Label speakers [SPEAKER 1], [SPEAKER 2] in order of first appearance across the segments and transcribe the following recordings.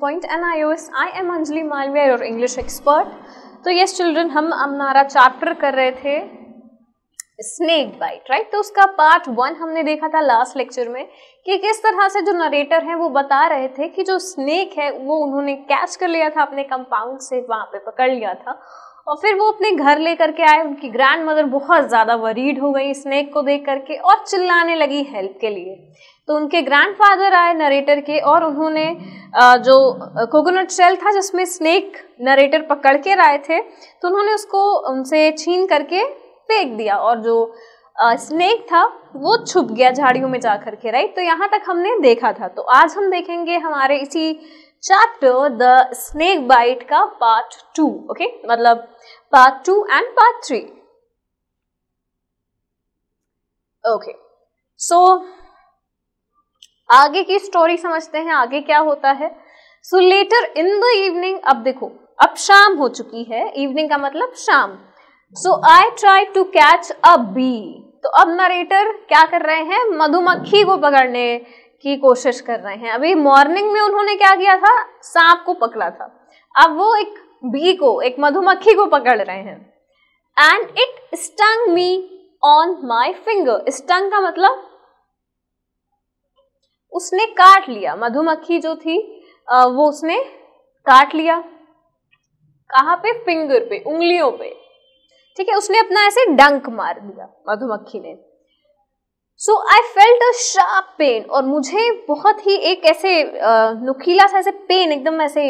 [SPEAKER 1] Point N I O S I am Anjali Malviya और English expert तो yes children हम हमारा चैप्टर कर रहे थे स्नेक बाइट राइट तो उसका पार्ट वन हमने देखा था लास्ट लेक्चर में कि किस तरह से जो नरेटर हैं वो बता रहे थे कि जो स्नेक है वो उन्होंने कैच कर लिया था अपने कंपाउंड से वहाँ पे पकड़ लिया था और फिर वो अपने घर ले करके आए उनकी ग्रैंड मदर बहुत ज़्यादा वरीड हो गई स्नेक को देख करके और चिल्लाने लगी हेल्प के लिए तो उनके ग्रैंडफादर आए नरेटर के और उन्होंने जो कोकोनट शेल था जिसमें स्नेक नरेटर पकड़ के लाए थे तो उन्होंने उसको उनसे छीन करके फेंक दिया और जो स्नेक था वो छुप गया झाड़ियों में जा कर के राइट तो यहाँ तक हमने देखा था तो आज हम देखेंगे हमारे इसी चैप्टर द स्नेक बाइट का पार्ट टू ओके मतलब part two and part three okay so आगे की स्टोरी समझते हैं आगे क्या होता है so later in the evening अब देखो अब शाम हो चुकी है इवनिंग का मतलब शाम so I try to catch a bee तो अब नरेटर क्या कर रहे हैं मधुमक्खी को पकड़ने की कोशिश कर रहे हैं अभी मॉर्निंग में उन्होंने क्या किया था सांप को पकड़ा था अब वो एक बी को एक मधुमक्खी को पकड़ रहे हैं and it stung me on my finger stung का मतलब उसने काट लिया मधुमक्खी जो थी वो उसने काट लिया कहाँ पे फिंगर पे उंगलियों पे ठीक है उसने अपना ऐसे डंक मार दिया मधुमक्खी ने so I felt a sharp pain और मुझे बहुत ही एक ऐसे नुकीला सा ऐसे पेन एकदम ऐसे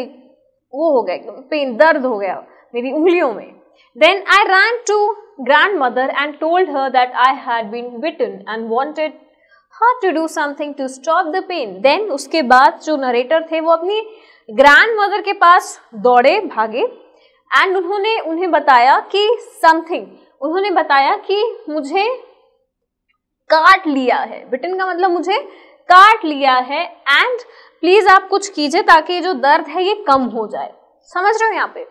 [SPEAKER 1] वो हो गया एकदम पेन दर्द हो गया मेरी उंगलियों में then I ran to mother and told her that I had been bitten and wanted how to do something to stop the pain then उसके बाद जो नरेटर थे वो अपनी ग्रैंड मदर के पास दौड़े भागे एंड उन्होंने उन्हें बताया कि समथिंग उन्होंने बताया कि मुझे काट लिया है ब्रिटेन का मतलब मुझे काट लिया है एंड प्लीज आप कुछ कीजिए ताकि जो दर्द है ये कम हो जाए समझ रहे हो यहाँ पे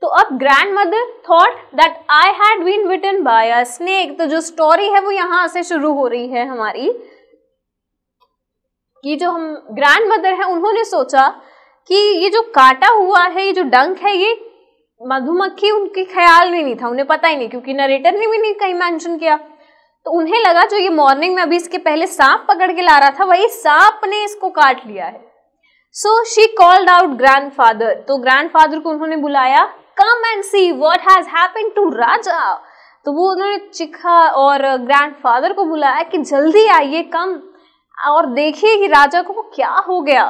[SPEAKER 1] तो अब grandmother thought that I had been bitten by a snake तो जो स्टोरी है वो यहाँ से शुरू हो रही है हमारी कि जो हम ग्रैंड मदर है उन्होंने सोचा कि ये जो काटा हुआ है ये जो डंक है ये मधुमक्खी उनके ख्याल में नहीं था उन्हें पता ही नहीं क्योंकि नरेटर ने भी नहीं कहीं मैंशन किया तो उन्हें लगा जो ये मॉर्निंग में अभी इसके पहले सांप पकड़ के ला रहा था वही सांप ने इसको काट लिया है so she called out grandfather तो ग्रैंडफादर को उन्होंने बुलाया come and see what has happen to Raja तो वो उन्होंने चिखा और ग्रैंडफादर को बुलाया कि जल्दी आइए कम और देखिए कि राजा को क्या हो गया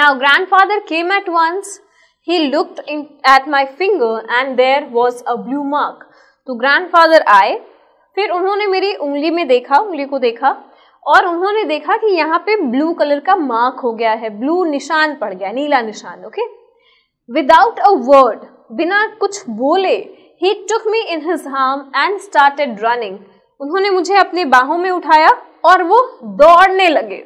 [SPEAKER 1] now grandfather came at once he looked in at my finger and there was a blue mark तो ग्रैंड फादर आए फिर उन्होंने मेरी उंगली में देखा उंगली को देखा और उन्होंने देखा कि यहाँ पे ब्लू कलर का मार्क हो गया है ब्लू निशान पड़ गया नीला निशान ओके विदाउट अ वर्ड बिना कुछ बोले ही took me in his arm and started running उन्होंने मुझे अपनी बाहों में उठाया और वो दौड़ने लगे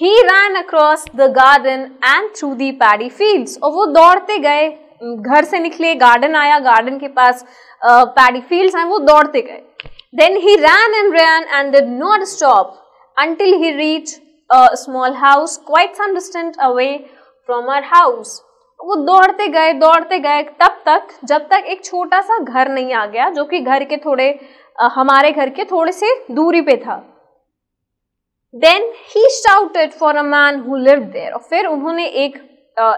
[SPEAKER 1] he run across the garden and through the paddy fields और वो दौड़ते गए घर से निकले गार्डन आया गार्डन के पास पैडी फील्ड्स हैं वो दौड़ते गए then he run and ran and did not stop until he reach small house quite some distant away from our house वो दौड़ते गए दौड़ते गए तब तक जब तक एक छोटा सा घर नहीं आ गया जो कि घर के थोड़े uh, हमारे घर के थोड़े से दूरी पे था then he shouted for a man who live there और फिर उन्होंने एक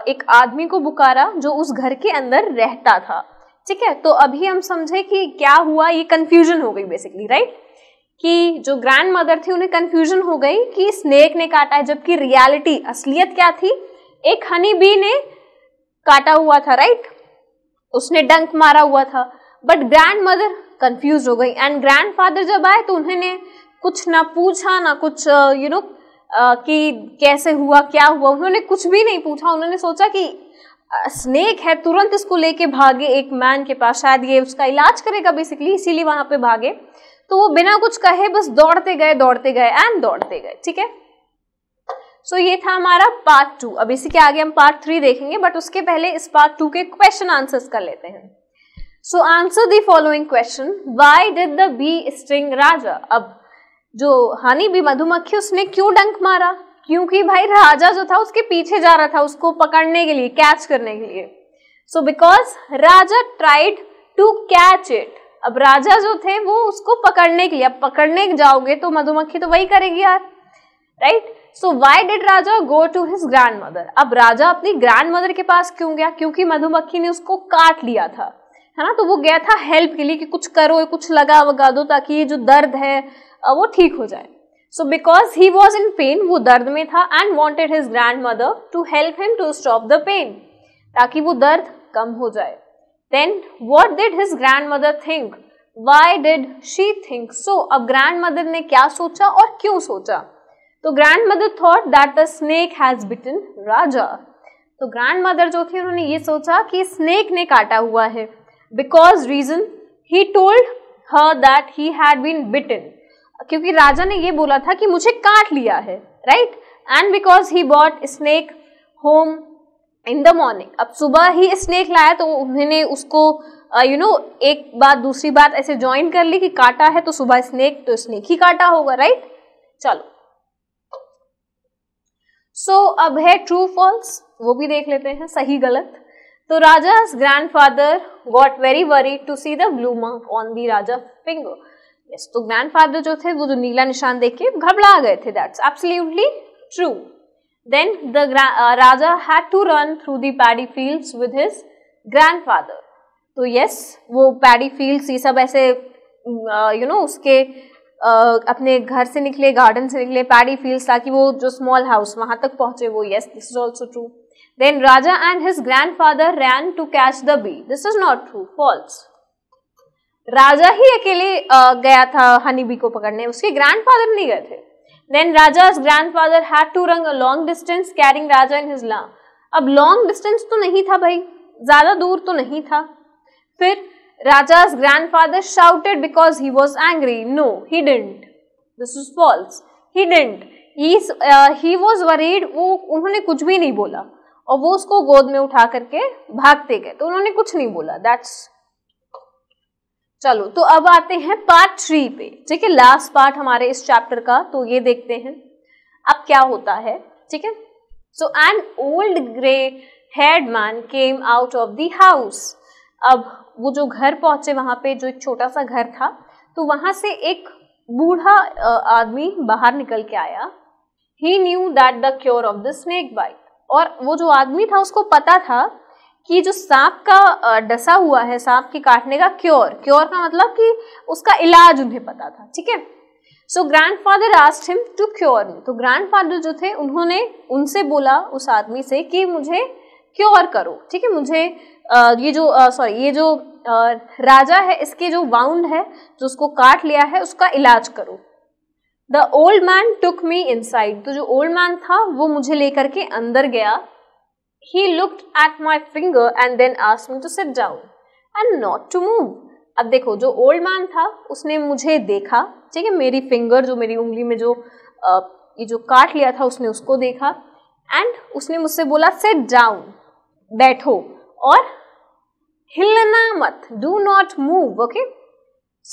[SPEAKER 1] एक आदमी को पुकारा जो उस घर के अंदर रहता था ठीक है तो अभी हम समझे कि क्या हुआ ये कंफ्यूजन हो गई बेसिकली राइट कि जो ग्रैंड मदर थी उन्हें कंफ्यूजन हो गई कि स्नेक ने काटा है जबकि रियलिटी असलियत क्या थी एक हनी बी ने काटा हुआ था राइट उसने डंक मारा हुआ था बट ग्रैंड मदर कंफ्यूज हो गई एंड ग्रैंड फादर जब आए तो उन्होंने कुछ ना पूछा ना कुछ यू नो कि कैसे हुआ क्या हुआ उन्होंने कुछ भी नहीं पूछा उन्होंने सोचा कि स्नेक है तुरंत इसको लेके भागे एक मैन के पास शायद ये उसका इलाज करेगा बेसिकली इसीलिए वहां पे भागे तो वो बिना कुछ कहे बस दौड़ते गए दौड़ते गए एंड दौड़ते गए ठीक है सो ये था हमारा पार्ट टू अब इसी के आगे हम पार्ट थ्री देखेंगे बट उसके पहले इस पार्ट टू के क्वेश्चन आंसर्स कर लेते हैं so answer the following question why did the bee sting Raja अब जो हानि भी मधुमक्खी उसने क्यों डंक मारा क्योंकि भाई राजा जो था उसके पीछे जा रहा था उसको पकड़ने के लिए कैच करने के लिए so because Raja tried to catch it अब राजा जो थे वो उसको पकड़ने के लिए अब पकड़ने जाओगे तो मधुमक्खी तो वही करेगी यार right so why did Raja go to his grandmother अब राजा अपनी ग्रैंड मदर के पास क्यों गया क्योंकि मधुमक्खी ने उसको काट लिया था है ना तो वो गया था हेल्प के लिए कि कुछ करो कुछ लगा वगा दो ताकि ये जो दर्द है वो ठीक हो जाए so because he was in pain वो दर्द में था and wanted his grandmother to help him to stop the pain ताकि वो दर्द कम हो जाए then what did his grandmother think why did she think so अब ग्रैंड मदर ने क्या सोचा और क्यों सोचा तो grandmother thought that the snake has bitten Raja तो ग्रैंड मदर जो थी उन्होंने ये सोचा कि स्नेक ने काटा हुआ है because reason he told her that he had been bitten क्योंकि राजा ने ये बोला था कि मुझे काट लिया है right and because he bought snake home in the morning अब सुबह ही स्नेक लाया तो उन्होंने उसको you uh, know you know, एक बात दूसरी बात ऐसे ज्वाइन कर ली कि काटा है तो सुबह स्नेक तो स्नेक ही काटा होगा राइट right? चलो सो so, अब है ट्रू फॉल्स वो भी देख लेते हैं सही गलत तो Raja grandfather very worry to see the blue mark on the Raja finger yes, तो ग्रैंडफादर जो थे वो जो नीला निशान देख के घबरा गए थे that's absolutely true then the Raja had to run through the paddy fields with his grandfather तो वो paddy fields ये सब ऐसे यू mm, नो uh, उसके uh, अपने घर से निकले गार्डन से निकले पैडी फील्ड्स ताकि वो जो स्मॉल हाउस वहाँ तक पहुँचे वो yes this is also true then Raja and his grandfather ran to catch the bee this is not true false Raja ही अकेले गया था हनीबी को पकड़ने उसके ग्रैंडफादर नहीं गए थे then Raja's grandfather had to run a long distance carrying Raja in his lap अब लॉन्ग डिस्टेंस तो नहीं था भाई ज़्यादा दूर तो नहीं था फिर Raja's grandfather shouted because he was angry no he didn't this is false he didn't he was worried वो उन्होंने कुछ भी नहीं बोला और वो उसको गोद में उठा करके भागते गए तो उन्होंने कुछ नहीं बोला दैट्स चलो तो अब आते हैं पार्ट थ्री पे ठीक है लास्ट पार्ट हमारे इस चैप्टर का तो ये देखते हैं अब क्या होता है ठीक है so an old grey head man came out of the house अब वो जो घर पहुंचे वहां पे जो एक छोटा सा घर था तो वहां से एक बूढ़ा आदमी बाहर निकल के आया he knew that the cure of the snake bite और वो जो आदमी था उसको पता था कि जो सांप का डसा हुआ है सांप के काटने का क्योर क्योर का मतलब कि उसका इलाज उन्हें पता था ठीक है so grandfather asked him to cure me तो ग्रैंड फादर जो थे उन्होंने उनसे बोला उस आदमी से कि मुझे क्योर करो ठीक है मुझे आ, ये जो सॉरी ये जो आ, राजा है इसके जो वाउंड है जो उसको काट लिया है उसका इलाज करो the old man took me inside तो जो ओल्ड मैन था वो मुझे लेकर के अंदर गया He looked at my finger and then asked me to sit down and not to move. अब देखो जो ओल्ड मैन था उसने मुझे देखा ठीक है मेरी फिंगर जो मेरी उंगली में जो ये जो काट लिया था उसने उसको देखा एंड उसने मुझसे बोला सेट डाउन बैठो और हिलना मत do not move okay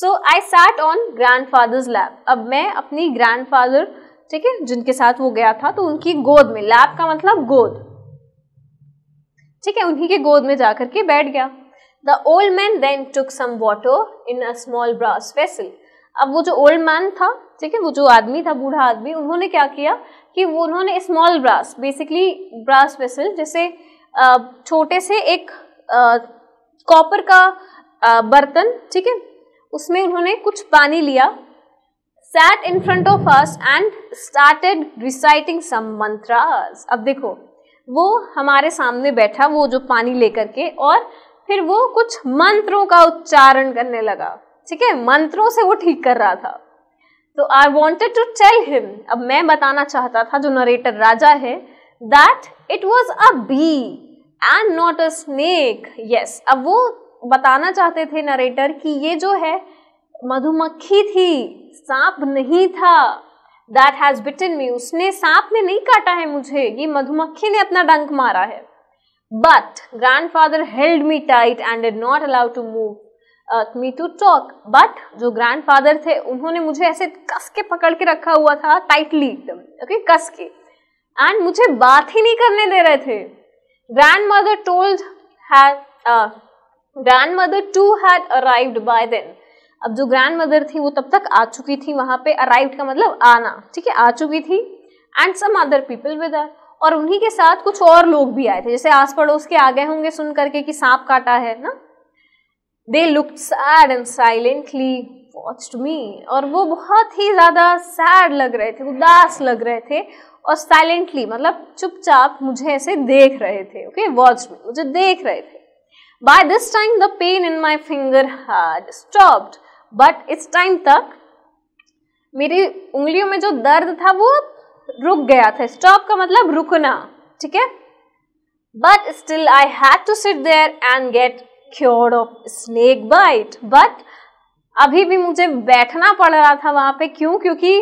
[SPEAKER 1] so I sat on grandfather's lap अब मैं अपनी ग्रैंड फादर ठीक है जिनके साथ वो गया था तो उनकी गोद में लैब का मतलब गोद ठीक है उन्हीं के गोद में जा कर के बैठ गया the old man then took some water in a small brass vessel अब वो जो ओल्ड मैन था ठीक है वो जो आदमी था बूढ़ा आदमी उन्होंने क्या किया कि वो उन्होंने small brass basically brass vessel जैसे छोटे से एक कॉपर का बर्तन ठीक है उसमें उन्होंने कुछ पानी लिया sat in front of us and started reciting some mantras अब देखो वो हमारे सामने बैठा वो जो पानी लेकर के और फिर वो कुछ मंत्रों का उच्चारण करने लगा ठीक है मंत्रों से वो ठीक कर रहा था तो I wanted to tell him अब मैं बताना चाहता था जो नरेटर राजा है that it was a bee and not a snake yes अब वो बताना चाहते थे नरेटर कि ये जो है मधुमक्खी थी सांप नहीं था दैट हैज बिटन मी उसने सांप ने नहीं काटा है मुझे ये मधुमक्खी ने अपना डंक मारा है but grandfather held me tight and did not allow to move me to talk but जो ग्रैंड फादर थे उन्होंने मुझे ऐसे कस के पकड़ के रखा हुआ था टाइटली एकदम ओके कस के एंड मुझे बात ही नहीं करने दे रहे थे grandmother told had grandmother too had arrived by then अब जो ग्रैंड मदर थी वो तब तक आ चुकी थी वहाँ पे अराइव का मतलब आना ठीक है आ चुकी थी and some other people with और उन्हीं के साथ कुछ और लोग भी आए थे जैसे आस पड़ोस के आ गए होंगे सुन करके कि सांप काटा है ना they look sad and silently watched me और वो बहुत ही ज़्यादा सैड लग रहे थे उदास लग रहे थे और साइलेंटली मतलब चुपचाप मुझे ऐसे देख रहे थे ओके वॉच मी मुझे देख रहे थे by this time the pain in my finger had stopped but इस टाइम तक मेरी उंगलियों में जो दर्द था वो रुक गया था स्टॉप का मतलब रुकना ठीक है but still I had to sit there and get cure of snake bite but अभी भी मुझे बैठना पड़ रहा था वहां पे क्यों क्योंकि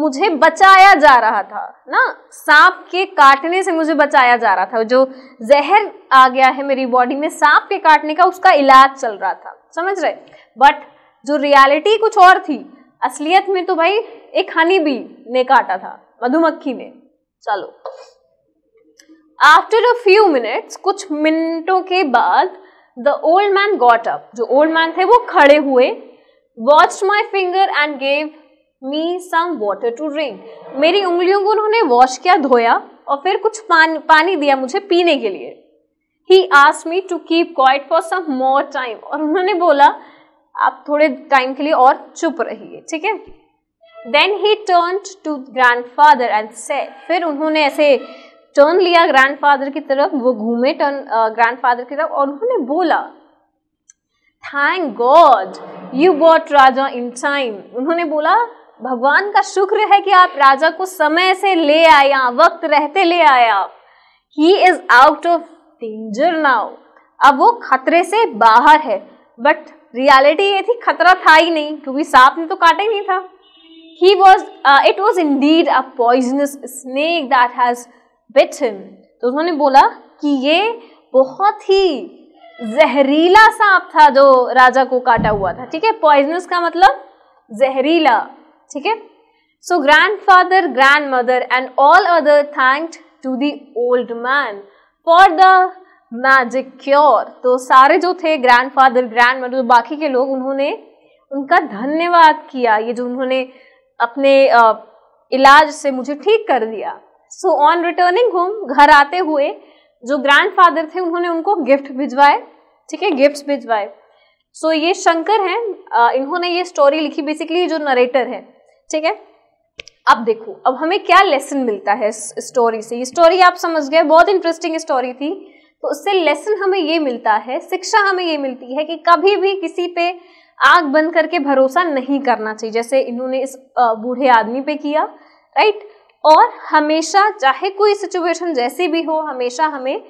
[SPEAKER 1] मुझे बचाया जा रहा था ना सांप के काटने से मुझे बचाया जा रहा था जो जहर आ गया है मेरी बॉडी में सांप के काटने का उसका इलाज चल रहा था समझ रहे बट जो रियलिटी कुछ और थी असलियत में तो भाई एक हनी बी ने काटा था मधुमक्खी ने चलो आफ्टर अ फ्यू मिनट्स कुछ मिनटों के बाद the old man got up जो ओल्ड मैन थे वो खड़े हुए watch my finger and gave me some water to drink मेरी उंगलियों को उन्होंने वॉश किया धोया और फिर कुछ पान, पानी दिया मुझे पीने के लिए he ask me to keep quiet for some more time और उन्होंने बोला आप थोड़े टाइम के लिए और चुप रहिए ठीक है then he turn to grandfather and said फिर उन्होंने ऐसे टर्न लिया ग्रैंड फादर की तरफ वो घूमे टर्न ग्रैंड फादर की तरफ और उन्होंने बोला thank God you got Raja in time उन्होंने बोला भगवान का शुक्र है कि आप राजा को समय से ले आया वक्त रहते ले आया he is out of danger now अब वो खतरे से बाहर है बट रियलिटी ये थी खतरा था ही नहीं क्योंकि सांप ने तो काटा ही नहीं था he was it was indeed a poisonous snake that has bit him तो उन्होंने बोला कि ये बहुत ही जहरीला सांप था जो राजा को काटा हुआ था ठीक है पॉइजनस का मतलब जहरीला ठीक है so grandfather grandmother and all other thanked to the old man for the magic cure तो सारे जो थे ग्रैंडफादर ग्रैंड मदर बाकी के लोग उन्होंने उनका धन्यवाद किया ये जो उन्होंने अपने इलाज से मुझे ठीक कर दिया सो ऑन रिटर्निंग होम घर आते हुए जो ग्रैंडफादर थे उन्होंने उनको गिफ्ट भिजवाए ठीक है गिफ्ट भिजवाए सो so, ये शंकर हैं इन्होंने ये स्टोरी लिखी बेसिकली जो नरेटर है ठीक है अब देखो अब हमें क्या लेसन मिलता है इस स्टोरी से ये स्टोरी आप समझ गए बहुत इंटरेस्टिंग स्टोरी थी तो उससे लेसन हमें ये मिलता है शिक्षा हमें ये मिलती है कि कभी भी किसी पे आग बंद करके भरोसा नहीं करना चाहिए जैसे इन्होंने इस बूढ़े आदमी पे किया राइट और हमेशा चाहे कोई सिचुएशन जैसी भी हो हमेशा हमें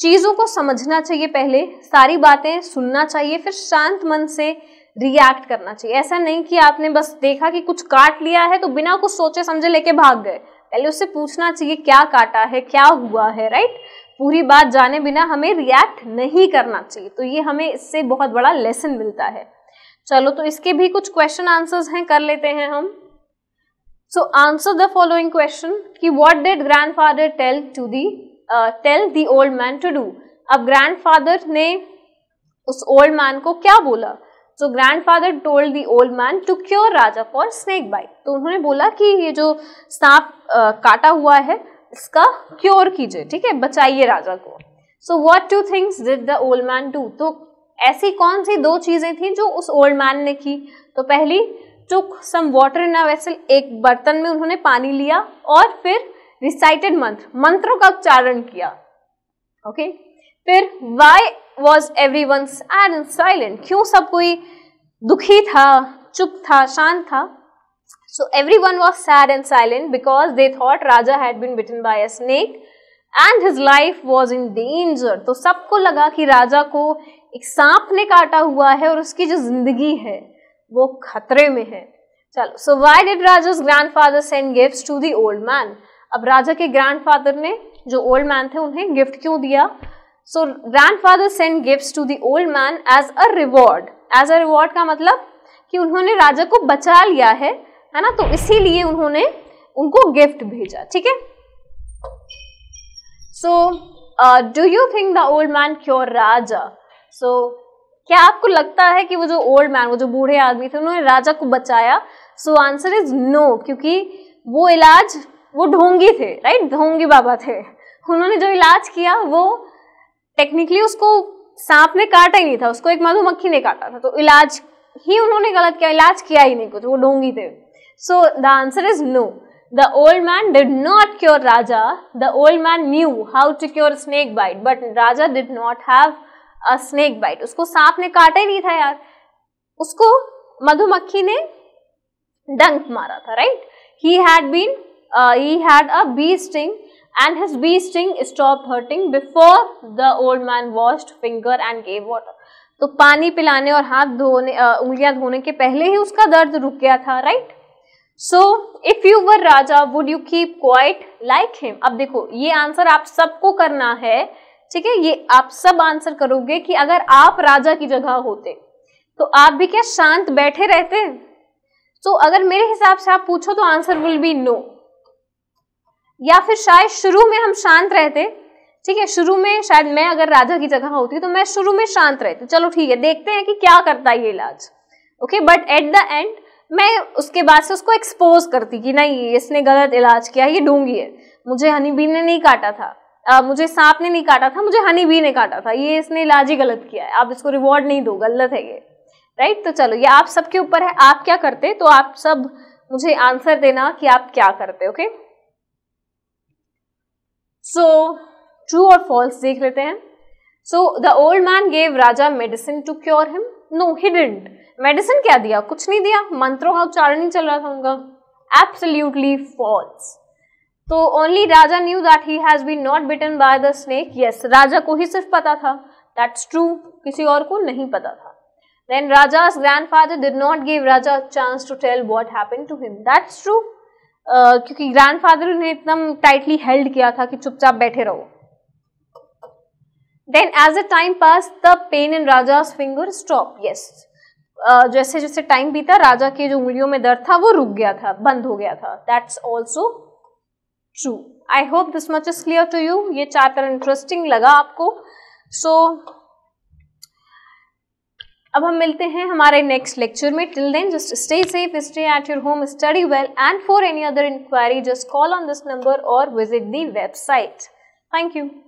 [SPEAKER 1] चीज़ों को समझना चाहिए पहले सारी बातें सुनना चाहिए फिर शांत मन से रिएक्ट करना चाहिए ऐसा नहीं कि आपने बस देखा कि कुछ काट लिया है तो बिना कुछ सोचे समझे लेके भाग गए पहले उससे पूछना चाहिए क्या काटा है क्या हुआ है राइट पूरी बात जाने बिना हमें रिएक्ट नहीं करना चाहिए तो ये हमें इससे बहुत बड़ा लेसन मिलता है चलो तो इसके भी कुछ क्वेश्चन आंसर्स हैं कर लेते हैं हम so answer the following question कि what did grandfather tell to the tell the old man to do अब ग्रैंडफादर ने उस ओल्ड मैन को क्या बोला so grandfather told the old man to cure Raja for snake bite तो उन्होंने बोला कि ये जो सांप uh, काटा हुआ है इसका क्योर कीजिए ठीक है बचाइए राजा को so what two things did the old man do तो ऐसी कौन सी दो चीजें थी जो उस ओल्ड मैन ने की तो पहली टुक some water in a vessel एक बर्तन में उन्होंने पानी लिया और फिर रिसाइटेड मंत्र मंत्रों का उच्चारण किया ओके okay? फिर why was everyone sad and silent क्यों सब कोई दुखी था चुप था शांत था So everyone was sad and silent because they thought Raja had been bitten by a snake and his life was in danger तो सबको लगा कि राजा को एक सांप ने काटा हुआ है और उसकी जो जिंदगी है वो खतरे में है चलो so why did Raja's grandfather send gift to the old man अब राजा के ग्रैंड फादर ने जो ओल्ड मैन थे उन्हें गिफ्ट क्यों दिया so grandfather send gift to the old man as a reward as a reward का मतलब कि उन्होंने राजा को बचा लिया है है ना तो इसीलिए उन्होंने उनको गिफ्ट भेजा ठीक है so do you think the old man cure Raja so क्या आपको लगता है कि वो जो ओल्ड मैन वो जो बूढ़े आदमी थे उन्होंने राजा को बचाया सो आंसर इज नो क्योंकि वो इलाज वो ढोंगी थे राइट ढोंगी बाबा थे उन्होंने जो इलाज किया वो टेक्निकली उसको सांप ने काटा ही नहीं था उसको एक मधुमक्खी ने काटा था तो इलाज ही उन्होंने गलत किया इलाज किया ही नहीं कुछ वो ढोंगी थे So the answer is no. The old man did not cure Raja. The old man knew how to cure snake bite, but Raja did not have a snake bite. usko saap ne kaata hi nahi tha yaar usko madhumakhi ne ने mara tha right he had been uh, he had a bee sting and his bee sting stopped hurting before the old man washed finger and gave water. तो पानी पिलाने और हाथ धोने उंगलियां धोने के पहले ही उसका दर्द रुक गया था right so if you were Raja would you keep quiet like him अब देखो ये आंसर आप सबको करना है ठीक है ये आप सब आंसर करोगे कि अगर आप राजा की जगह होते तो आप भी क्या शांत बैठे रहते तो अगर मेरे हिसाब से आप पूछो तो आंसर विल बी नो या फिर शायद शुरू में हम शांत रहते ठीक है शुरू में शायद मैं अगर राजा की जगह होती तो मैं शुरू में शांत रहती चलो ठीक है देखते हैं कि क्या करता है ये इलाज okay but at the end मैं उसके बाद से उसको एक्सपोज करती कि नहीं इसने गलत इलाज किया ये डूंगी है मुझे हनी बी ने नहीं काटा था आ, मुझे सांप ने नहीं काटा था मुझे हनी बी ने काटा था ये इसने इलाज ही गलत किया है आप इसको रिवॉर्ड नहीं दो गलत है ये राइट तो चलो ये आप सबके ऊपर है आप क्या करते तो आप सब मुझे आंसर देना कि आप क्या करते ओके सो ट्रू और फॉल्स देख लेते हैं so the old man gave Raja medicine to cure him no he didn't medicine क्या दिया कुछ नहीं दिया मंत्रों का उच्चारण ही चल रहा था उनका एब्सोल्यूटली फॉल्स तो only Raja knew that he has been not bitten by the snake yes Raja को ही सिर्फ पता था दैट्स ट्रू किसी और को नहीं पता था then Raja's grandfather did not give Raja chance to tell what happen to him that's true क्योंकि ग्रैंड फादर उन्हें इतना टाइटली हेल्ड किया था कि चुपचाप बैठे रहो then as a time pass the pain in Raja's finger stop yes जैसे जैसे टाइम बीता राजा के जो उंगलियों में दर्द था वो रुक गया था बंद हो गया था that's also true I hope this much is clear to you ये चैप्टर इंटरेस्टिंग लगा आपको सो so, अब हम मिलते हैं हमारे नेक्स्ट लेक्चर में till then just stay safe stay at your home study well and for any other inquiry just call on this number और visit the website thank you